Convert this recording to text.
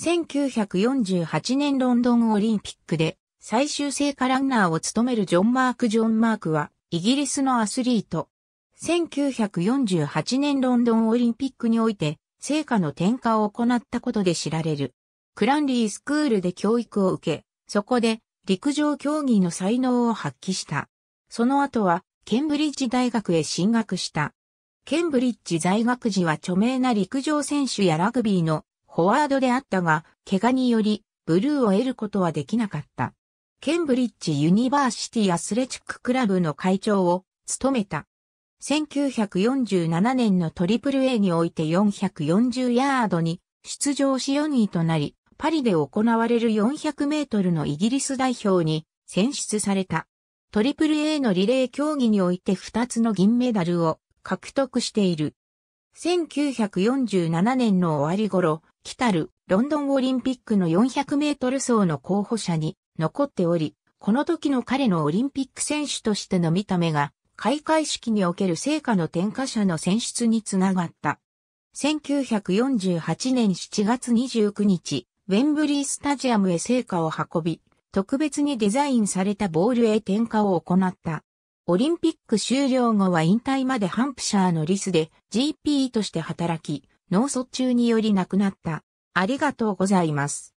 1948年ロンドンオリンピックで最終聖火ランナーを務めるジョン・マーク・ジョン・マークはイギリスのアスリート。1948年ロンドンオリンピックにおいて聖火の点火を行ったことで知られる。クランリースクールで教育を受け、そこで陸上競技の才能を発揮した。その後はケンブリッジ大学へ進学した。ケンブリッジ在学時は著名な陸上選手やラグビーのフォワードであったが、怪我により、ブルーを得ることはできなかった。ケンブリッジ・ユニバーシティ・アスレチック・クラブの会長を務めた。1947年のトリプル a において440ヤードに出場し4位となり、パリで行われる400メートルのイギリス代表に選出された。トリプル a のリレー競技において2つの銀メダルを獲得している。1947年の終わり頃、来たるロンドンオリンピックの400メートル走の候補者に残っており、この時の彼のオリンピック選手としての見た目が、開会式における成果の点火者の選出につながった。1948年7月29日、ウェンブリースタジアムへ成果を運び、特別にデザインされたボールへ転嫁を行った。オリンピック終了後は引退までハンプシャーのリスで GP として働き、脳卒中により亡くなった。ありがとうございます。